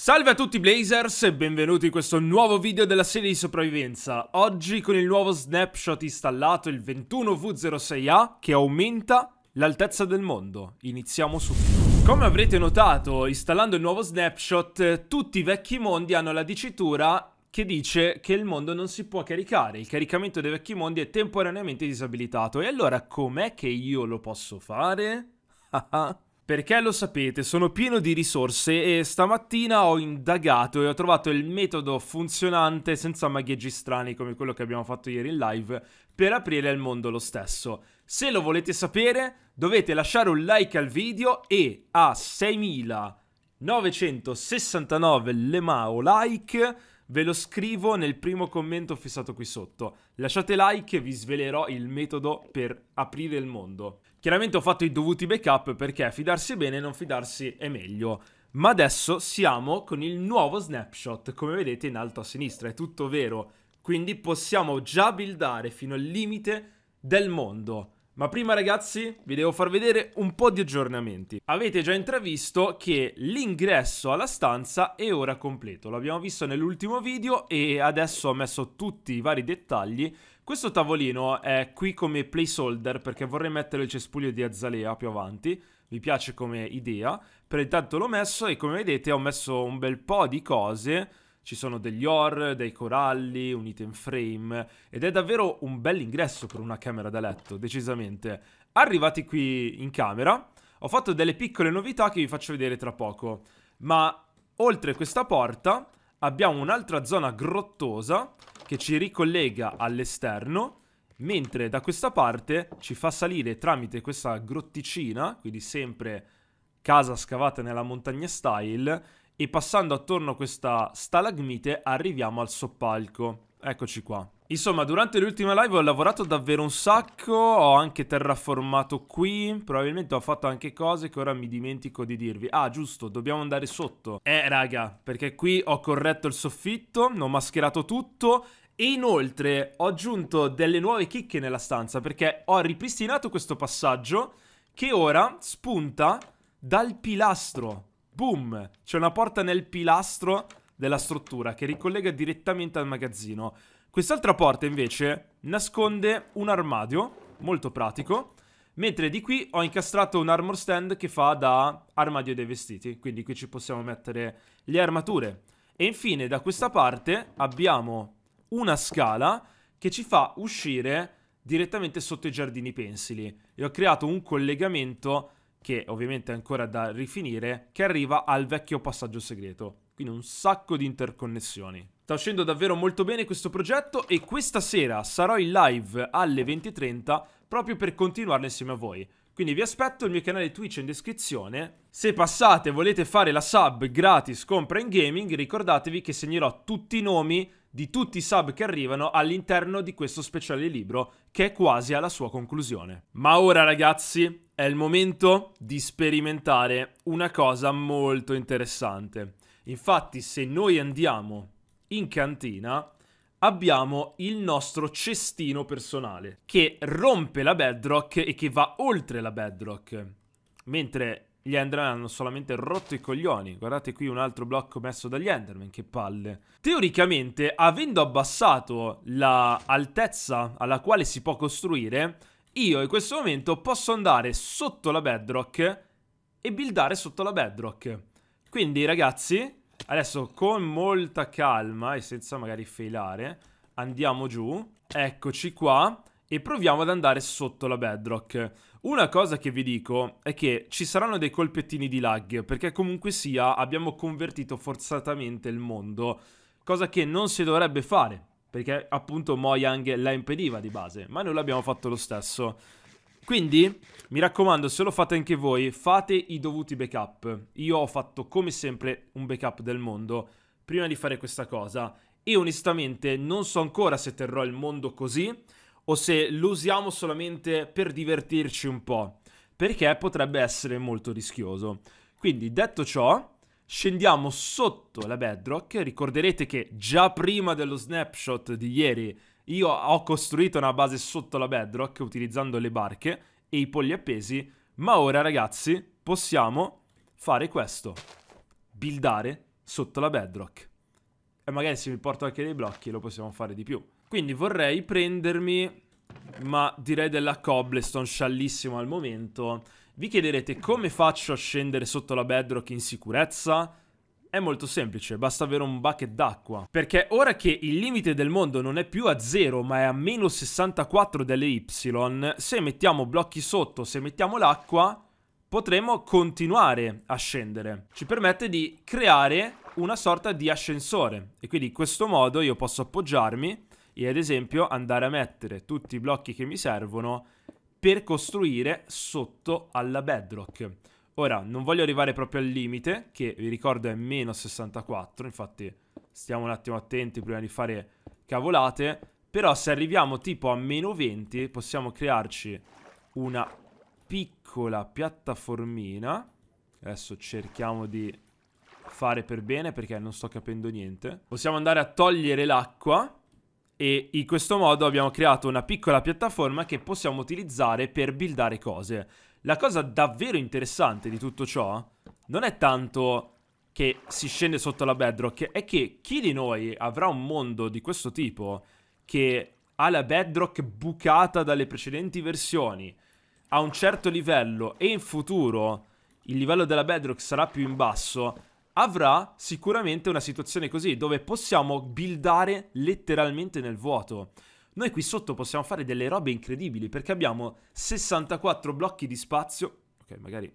Salve a tutti Blazers e benvenuti in questo nuovo video della serie di sopravvivenza. Oggi con il nuovo snapshot installato, il 21V06A, che aumenta l'altezza del mondo. Iniziamo subito. Come avrete notato, installando il nuovo snapshot, tutti i vecchi mondi hanno la dicitura che dice che il mondo non si può caricare, il caricamento dei vecchi mondi è temporaneamente disabilitato. E allora com'è che io lo posso fare? Ah, ah. Perché lo sapete, sono pieno di risorse e stamattina ho indagato e ho trovato il metodo funzionante senza magheggi strani come quello che abbiamo fatto ieri in live per aprire il mondo lo stesso. Se lo volete sapere dovete lasciare un like al video e a 6969 lemao like ve lo scrivo nel primo commento fissato qui sotto. Lasciate like e vi svelerò il metodo per aprire il mondo. Chiaramente ho fatto i dovuti backup perché fidarsi bene e non fidarsi è meglio. Ma adesso siamo con il nuovo snapshot, come vedete in alto a sinistra, è tutto vero. Quindi possiamo già buildare fino al limite del mondo. Ma prima ragazzi vi devo far vedere un po' di aggiornamenti. Avete già intravisto che l'ingresso alla stanza è ora completo. L'abbiamo visto nell'ultimo video e adesso ho messo tutti i vari dettagli questo tavolino è qui come placeholder perché vorrei mettere il cespuglio di azalea più avanti, mi piace come idea, per intanto l'ho messo e come vedete ho messo un bel po' di cose, ci sono degli ore, dei coralli, un item frame ed è davvero un bel ingresso per una camera da letto, decisamente. Arrivati qui in camera ho fatto delle piccole novità che vi faccio vedere tra poco, ma oltre questa porta abbiamo un'altra zona grottosa che ci ricollega all'esterno, mentre da questa parte ci fa salire tramite questa grotticina, quindi sempre casa scavata nella montagna style, e passando attorno a questa stalagmite arriviamo al soppalco. Eccoci qua. Insomma, durante l'ultima live ho lavorato davvero un sacco, ho anche terraformato qui, probabilmente ho fatto anche cose che ora mi dimentico di dirvi. Ah, giusto, dobbiamo andare sotto. Eh, raga, perché qui ho corretto il soffitto, ho mascherato tutto e inoltre ho aggiunto delle nuove chicche nella stanza perché ho ripristinato questo passaggio che ora spunta dal pilastro. Boom! C'è una porta nel pilastro della struttura che ricollega direttamente al magazzino. Quest'altra porta invece nasconde un armadio, molto pratico, mentre di qui ho incastrato un armor stand che fa da armadio dei vestiti, quindi qui ci possiamo mettere le armature. E infine da questa parte abbiamo una scala che ci fa uscire direttamente sotto i giardini pensili e ho creato un collegamento che ovviamente è ancora da rifinire che arriva al vecchio passaggio segreto quindi un sacco di interconnessioni. Sta uscendo davvero molto bene questo progetto e questa sera sarò in live alle 20.30 proprio per continuarlo insieme a voi. Quindi vi aspetto, il mio canale Twitch è in descrizione. Se passate e volete fare la sub gratis compra in gaming, ricordatevi che segnerò tutti i nomi di tutti i sub che arrivano all'interno di questo speciale libro che è quasi alla sua conclusione. Ma ora ragazzi è il momento di sperimentare una cosa molto interessante. Infatti, se noi andiamo in cantina, abbiamo il nostro cestino personale che rompe la bedrock e che va oltre la bedrock. Mentre gli Enderman hanno solamente rotto i coglioni. Guardate qui un altro blocco messo dagli Enderman, che palle. Teoricamente, avendo abbassato l'altezza la alla quale si può costruire, io in questo momento posso andare sotto la bedrock e buildare sotto la bedrock. Quindi, ragazzi, Adesso con molta calma e senza magari failare andiamo giù, eccoci qua e proviamo ad andare sotto la bedrock. Una cosa che vi dico è che ci saranno dei colpettini di lag perché comunque sia abbiamo convertito forzatamente il mondo, cosa che non si dovrebbe fare perché appunto Mojang la impediva di base, ma noi l'abbiamo fatto lo stesso. Quindi, mi raccomando, se lo fate anche voi, fate i dovuti backup. Io ho fatto come sempre un backup del mondo prima di fare questa cosa e onestamente non so ancora se terrò il mondo così o se lo usiamo solamente per divertirci un po', perché potrebbe essere molto rischioso. Quindi, detto ciò, scendiamo sotto la bedrock. Ricorderete che già prima dello snapshot di ieri io ho costruito una base sotto la bedrock utilizzando le barche e i polli appesi, ma ora ragazzi possiamo fare questo. Buildare sotto la bedrock. E magari se mi porto anche dei blocchi lo possiamo fare di più. Quindi vorrei prendermi, ma direi della cobblestone sciallissima al momento. Vi chiederete come faccio a scendere sotto la bedrock in sicurezza? È molto semplice, basta avere un bucket d'acqua. Perché ora che il limite del mondo non è più a 0 ma è a meno 64 delle y, se mettiamo blocchi sotto, se mettiamo l'acqua, potremo continuare a scendere. Ci permette di creare una sorta di ascensore e quindi in questo modo io posso appoggiarmi e ad esempio andare a mettere tutti i blocchi che mi servono per costruire sotto alla bedrock. Ora, non voglio arrivare proprio al limite, che vi ricordo è meno 64, infatti stiamo un attimo attenti prima di fare cavolate, però se arriviamo tipo a meno 20 possiamo crearci una piccola piattaformina. Adesso cerchiamo di fare per bene perché non sto capendo niente. Possiamo andare a togliere l'acqua e in questo modo abbiamo creato una piccola piattaforma che possiamo utilizzare per buildare cose. La cosa davvero interessante di tutto ciò non è tanto che si scende sotto la bedrock, è che chi di noi avrà un mondo di questo tipo che ha la bedrock bucata dalle precedenti versioni a un certo livello e in futuro il livello della bedrock sarà più in basso, avrà sicuramente una situazione così dove possiamo buildare letteralmente nel vuoto. Noi qui sotto possiamo fare delle robe incredibili perché abbiamo 64 blocchi di spazio. Ok, magari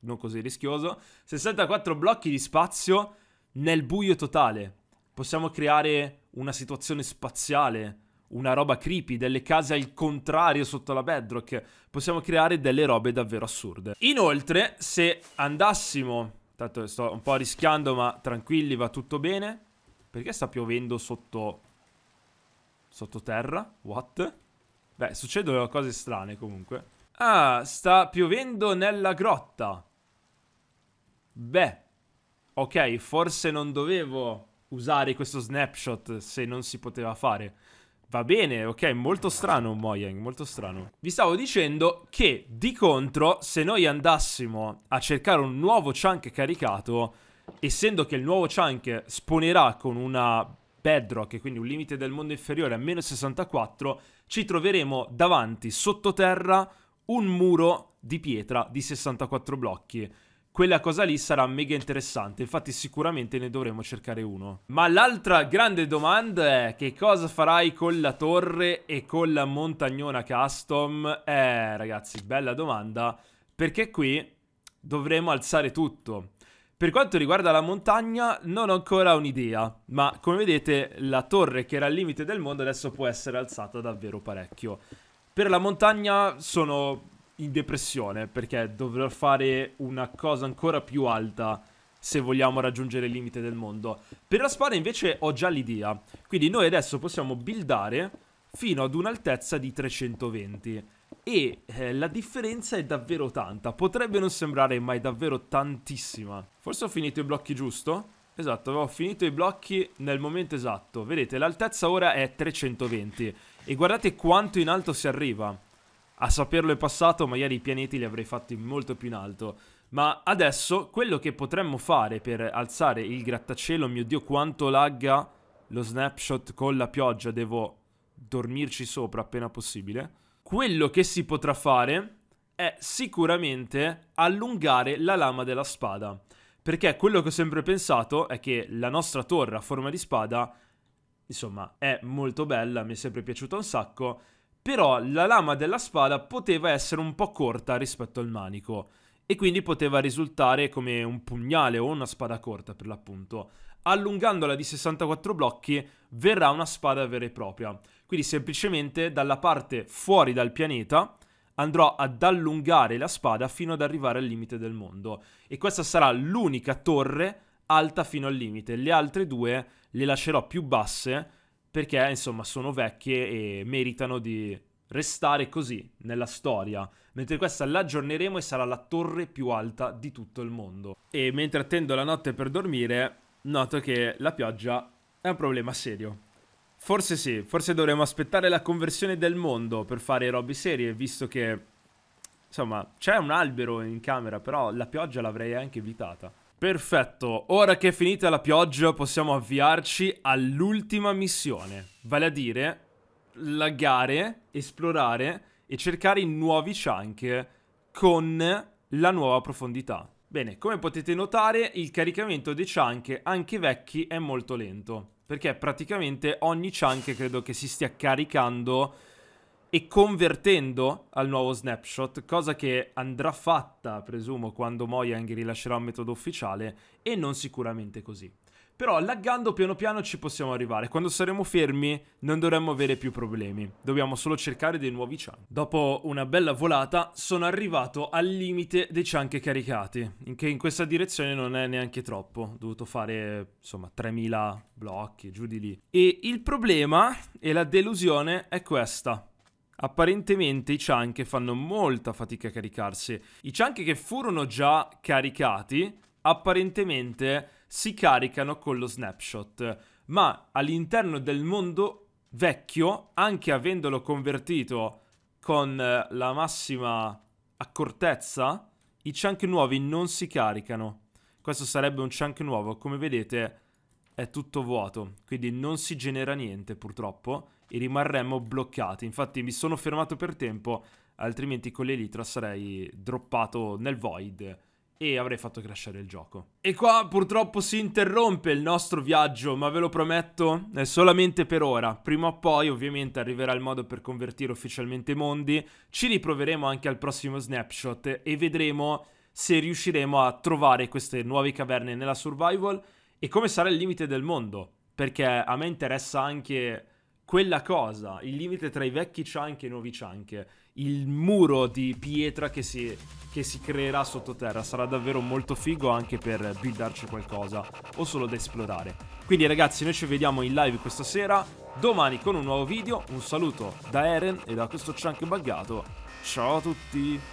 non così rischioso. 64 blocchi di spazio nel buio totale. Possiamo creare una situazione spaziale, una roba creepy, delle case al contrario sotto la bedrock. Possiamo creare delle robe davvero assurde. Inoltre, se andassimo... Tanto sto un po' rischiando, ma tranquilli, va tutto bene. Perché sta piovendo sotto Sottoterra? What? Beh, succedono cose strane comunque. Ah, sta piovendo nella grotta. Beh. Ok, forse non dovevo usare questo snapshot se non si poteva fare. Va bene, ok, molto strano Mojang, molto strano. Vi stavo dicendo che di contro, se noi andassimo a cercare un nuovo chunk caricato, essendo che il nuovo chunk spawnerà con una Bedrock, quindi un limite del mondo inferiore a meno 64, ci troveremo davanti, sottoterra, un muro di pietra di 64 blocchi. Quella cosa lì sarà mega interessante, infatti sicuramente ne dovremo cercare uno. Ma l'altra grande domanda è che cosa farai con la torre e con la montagnona custom? Eh ragazzi, bella domanda, perché qui dovremo alzare tutto. Per quanto riguarda la montagna, non ho ancora un'idea, ma come vedete la torre che era al limite del mondo adesso può essere alzata davvero parecchio. Per la montagna sono in depressione perché dovrò fare una cosa ancora più alta se vogliamo raggiungere il limite del mondo. Per la spada invece ho già l'idea, quindi noi adesso possiamo buildare fino ad un'altezza di 320 e eh, la differenza è davvero tanta. Potrebbe non sembrare, ma è davvero tantissima. Forse ho finito i blocchi giusto? Esatto, avevo finito i blocchi nel momento esatto. Vedete, l'altezza ora è 320 e guardate quanto in alto si arriva. A saperlo è passato, magari i pianeti li avrei fatti molto più in alto. Ma adesso quello che potremmo fare per alzare il grattacielo, mio dio quanto lagga lo snapshot con la pioggia, devo dormirci sopra appena possibile. Quello che si potrà fare è sicuramente allungare la lama della spada. Perché quello che ho sempre pensato è che la nostra torre a forma di spada, insomma, è molto bella, mi è sempre piaciuta un sacco, però la lama della spada poteva essere un po' corta rispetto al manico e quindi poteva risultare come un pugnale o una spada corta per l'appunto. Allungandola di 64 blocchi verrà una spada vera e propria. Quindi semplicemente dalla parte fuori dal pianeta andrò ad allungare la spada fino ad arrivare al limite del mondo. E questa sarà l'unica torre alta fino al limite. Le altre due le lascerò più basse perché insomma sono vecchie e meritano di restare così nella storia, mentre questa l'aggiorneremo e sarà la torre più alta di tutto il mondo. E mentre attendo la notte per dormire, noto che la pioggia è un problema serio. Forse sì, forse dovremmo aspettare la conversione del mondo per fare robe serie, visto che, insomma, c'è un albero in camera, però la pioggia l'avrei anche evitata. Perfetto, ora che è finita la pioggia possiamo avviarci all'ultima missione, vale a dire laggare, esplorare e cercare nuovi chunk con la nuova profondità. Bene, come potete notare il caricamento dei chunk, anche vecchi, è molto lento. Perché praticamente ogni chunk credo che si stia caricando e convertendo al nuovo snapshot, cosa che andrà fatta, presumo, quando Mojang rilascerà un metodo ufficiale, e non sicuramente così. Però laggando piano piano ci possiamo arrivare. Quando saremo fermi non dovremmo avere più problemi. Dobbiamo solo cercare dei nuovi chunk. Dopo una bella volata sono arrivato al limite dei chunk caricati. In che in questa direzione non è neanche troppo. Ho dovuto fare insomma 3000 blocchi giù di lì. E il problema e la delusione è questa. Apparentemente i chunk fanno molta fatica a caricarsi. I chunk che furono già caricati apparentemente si caricano con lo snapshot, ma all'interno del mondo vecchio, anche avendolo convertito con eh, la massima accortezza, i chunk nuovi non si caricano. Questo sarebbe un chunk nuovo, come vedete è tutto vuoto, quindi non si genera niente purtroppo e rimarremmo bloccati. Infatti mi sono fermato per tempo, altrimenti con l'elitra sarei droppato nel void e avrei fatto crashare il gioco. E qua purtroppo si interrompe il nostro viaggio, ma ve lo prometto, è solamente per ora. Prima o poi ovviamente arriverà il modo per convertire ufficialmente i mondi, ci riproveremo anche al prossimo snapshot e vedremo se riusciremo a trovare queste nuove caverne nella survival e come sarà il limite del mondo, perché a me interessa anche quella cosa, il limite tra i vecchi chunk e i nuovi chunk, il muro di pietra che si, che si creerà sottoterra, sarà davvero molto figo anche per buildarci qualcosa o solo da esplorare. Quindi ragazzi noi ci vediamo in live questa sera, domani con un nuovo video, un saluto da Eren e da questo chunk buggato, ciao a tutti!